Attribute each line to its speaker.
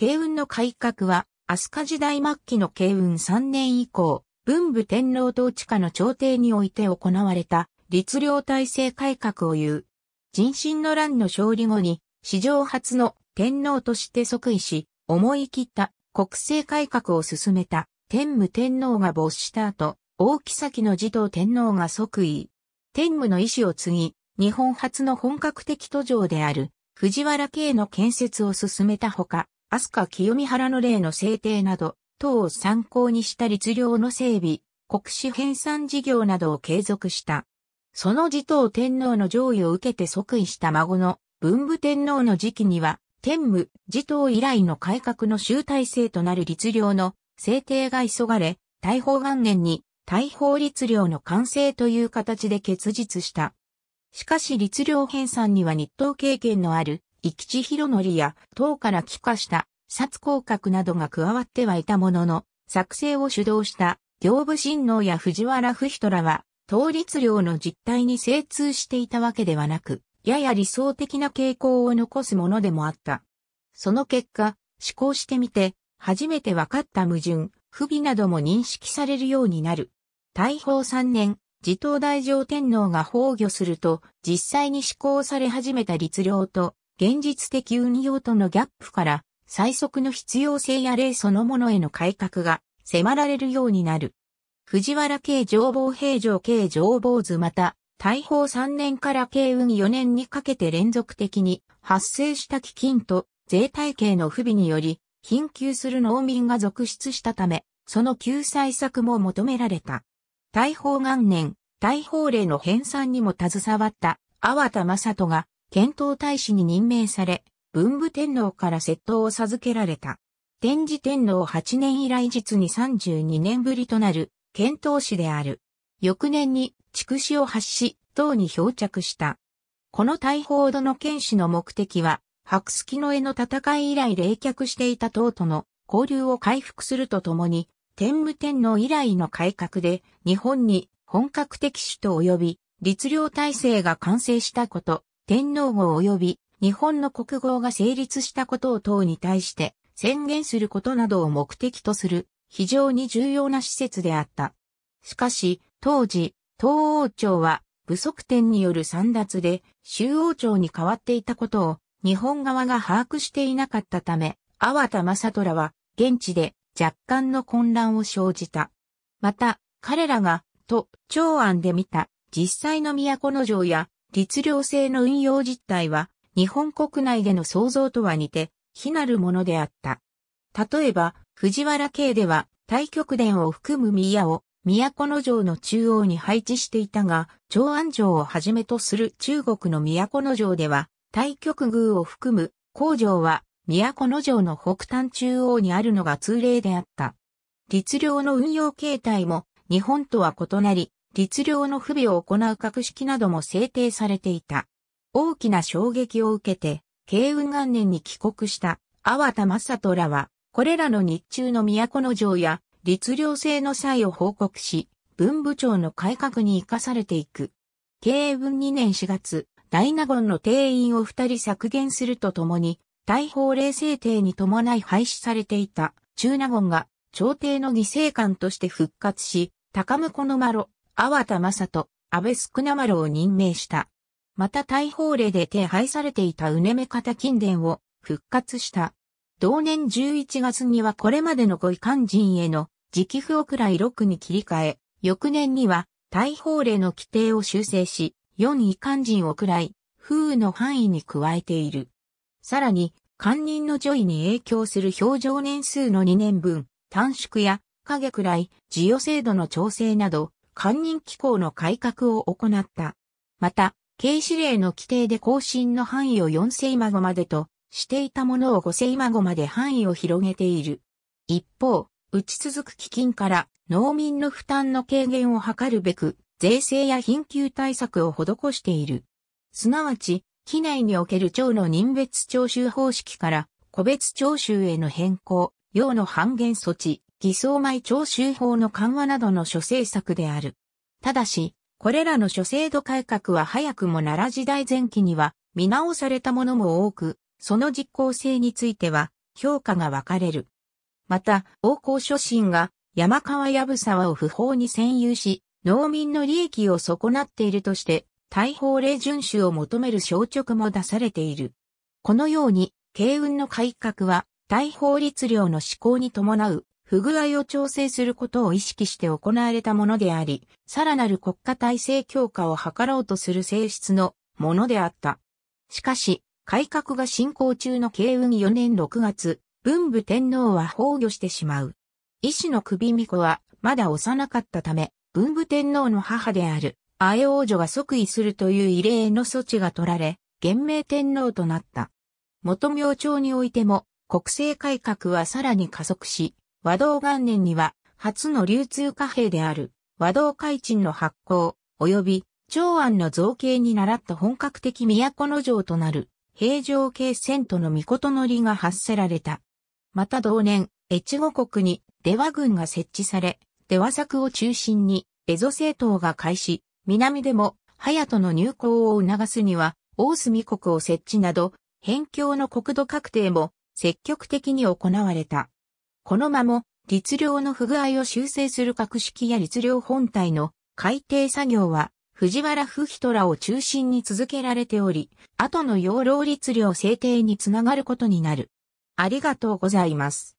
Speaker 1: 慶雲の改革は、飛鳥時代末期の慶雲3年以降、文武天皇統治下の朝廷において行われた、律令体制改革を言う。人心の乱の勝利後に、史上初の天皇として即位し、思い切った国政改革を進めた天武天皇が没した後、大木の児童天皇が即位。天武の意志を継ぎ、日本初の本格的途上である藤原家の建設を進めたほか、飛鳥清見原の例の制定など、等を参考にした律令の整備、国史編纂事業などを継続した。その児童天皇の上位を受けて即位した孫の文武天皇の時期には、天武、児童以来の改革の集大成となる律令の制定が急がれ、大宝元年に大宝律令の完成という形で結実した。しかし律令編纂には日東経験のある生地広則や党から帰化した札降格などが加わってはいたものの、作成を主導した行部親王や藤原不人らは、統立量の実態に精通していたわけではなく、やや理想的な傾向を残すものでもあった。その結果、思考してみて、初めて分かった矛盾、不備なども認識されるようになる。大宝3年、自東大乗天皇が崩御すると、実際に施行され始めた律令と、現実的運用とのギャップから、最速の必要性や例そのものへの改革が迫られるようになる。藤原系情報平常系情報図また、大砲3年から慶運4年にかけて連続的に発生した基金と税体系の不備により、貧窮する農民が続出したため、その救済策も求められた。大砲元年、大砲令の編纂にも携わった、阿田正人が、検討大使に任命され、文武天皇から窃盗を授けられた。天智天皇8年以来実に32年ぶりとなる、検討使である。翌年に、筑紫を発し、唐に漂着した。この大砲殿剣士の目的は、白月の絵の戦い以来冷却していた唐との交流を回復するとともに、天武天皇以来の改革で、日本に本格的首都及び律令体制が完成したこと、天皇号及び日本の国号が成立したことを等に対して宣言することなどを目的とする非常に重要な施設であった。しかし、当時、東王朝は武則天による散奪で周王朝に変わっていたことを日本側が把握していなかったため、阿波田正虎は現地で若干の混乱を生じた。また、彼らが、と、長安で見た実際の都の城や律令制の運用実態は、日本国内での創造とは似て、非なるものであった。例えば、藤原系では、太極殿を含む宮を、都城の中央に配置していたが、長安城をはじめとする中国の都城では、太極宮を含む、工城は、都城の北端中央にあるのが通例であった。律令の運用形態も、日本とは異なり、律令の不備を行う格式なども制定されていた。大きな衝撃を受けて、慶雲元年に帰国した阿波田正人らは、これらの日中の都の城や律令制の際を報告し、文部長の改革に生かされていく。慶雲2年4月、大納言の定員を二人削減するとともに、大法令制定に伴い廃止されていた中納言が朝廷の犠牲官として復活し、高向この丸、阿波田正人、安倍少名丸を任命した。また大法令で手配されていたうねめ方近殿を復活した。同年11月にはこれまでの御遺憾人への直付をくらい6に切り替え、翌年には大法令の規定を修正し、4遺憾人をくらい、風の範囲に加えている。さらに、官人の女位に影響する表情年数の2年分、短縮や影くらい、授与制度の調整など、官人機構の改革を行った。また、軽視令の規定で更新の範囲を4世孫までとしていたものを5世孫まで範囲を広げている。一方、打ち続く基金から農民の負担の軽減を図るべく、税制や貧窮対策を施している。すなわち、機内における町の任別徴収方式から、個別徴収への変更、用の半減措置、偽装米徴収法の緩和などの諸政策である。ただし、これらの諸制度改革は早くも奈良時代前期には見直されたものも多く、その実効性については評価が分かれる。また、王侯諸臣が山川やぶさわを不法に占有し、農民の利益を損なっているとして、大法令遵守を求める小直も出されている。このように、慶運の改革は、大法律令の施行に伴う不具合を調整することを意識して行われたものであり、さらなる国家体制強化を図ろうとする性質のものであった。しかし、改革が進行中の慶運4年6月、文武天皇は崩御してしまう。医師の首巫子はまだ幼かったため、文武天皇の母である、綾王女が即位するという異例の措置が取られ、元明天皇となった。元明朝においても、国政改革はさらに加速し、和道元年には、初の流通貨幣である、和道開鎮の発行、及び、長安の造形に倣った本格的都の城となる、平城京遷都の御乗りが発せられた。また同年、越後国に出羽軍が設置され、出羽作を中心に、蝦夷政党が開始、南でも、隼人の入港を促すには、大隅国を設置など、辺境の国土確定も積極的に行われた。この間も、律令の不具合を修正する格式や律令本体の改定作業は、藤原不人らを中心に続けられており、後の養老律令制定につながることになる。ありがとうございます。